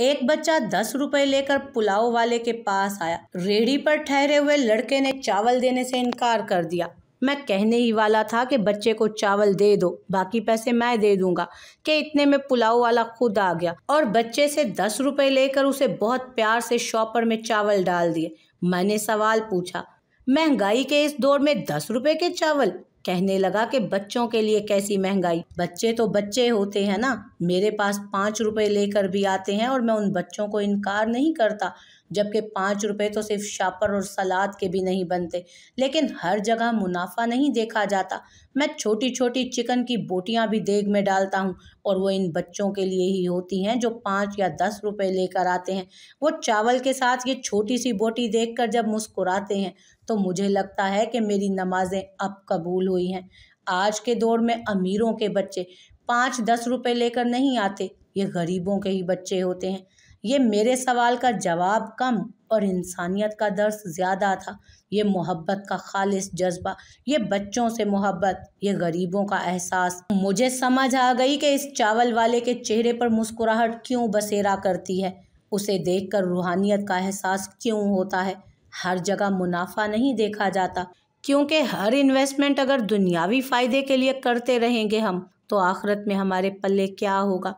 एक बच्चा दस रुपए लेकर पुलाव वाले के पास आया रेडी पर ठहरे हुए लड़के ने चावल देने से इनकार कर दिया मैं कहने ही वाला था कि बच्चे को चावल दे दो बाकी पैसे मैं दे दूंगा कि इतने में पुलाव वाला खुद आ गया और बच्चे से दस रुपए लेकर उसे बहुत प्यार से शॉपर में चावल डाल दिए मैंने सवाल पूछा महंगाई के इस दौर में दस रुपए के चावल कहने लगा कि बच्चों के लिए कैसी महंगाई बच्चे तो बच्चे होते हैं ना मेरे पास पाँच रुपए लेकर भी आते हैं और मैं उन बच्चों को इनकार नहीं करता जबकि पाँच रुपए तो सिर्फ शापर और सलाद के भी नहीं बनते लेकिन हर जगह मुनाफा नहीं देखा जाता मैं छोटी छोटी चिकन की बोटियाँ भी देग में डालता हूँ और वो इन बच्चों के लिए ही होती हैं जो पाँच या दस रुपए लेकर आते हैं वो चावल के साथ ये छोटी सी बोटी देखकर जब मुस्कुराते हैं तो मुझे लगता है कि मेरी नमाजें अब कबूल हुई हैं आज के दौर में अमीरों के बच्चे पाँच दस रुपए लेकर नहीं आते ये गरीबों के ही बच्चे होते हैं ये मेरे सवाल का जवाब कम और इंसानियत का दर्स ज़्यादा था ये मोहब्बत का खालिश जज्बा ये बच्चों से मोहब्बत ये गरीबों का एहसास मुझे समझ आ गई कि इस चावल वाले के चेहरे पर मुस्कुराहट क्यों बसेरा करती है उसे देखकर रूहानियत का एहसास क्यों होता है हर जगह मुनाफा नहीं देखा जाता क्योंकि हर इन्वेस्टमेंट अगर दुनियावी फ़ायदे के लिए करते रहेंगे हम तो आखिरत में हमारे पल्ले क्या होगा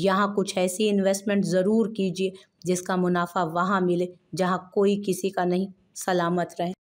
यहाँ कुछ ऐसी इन्वेस्टमेंट ज़रूर कीजिए जिसका मुनाफा वहाँ मिले जहाँ कोई किसी का नहीं सलामत रहे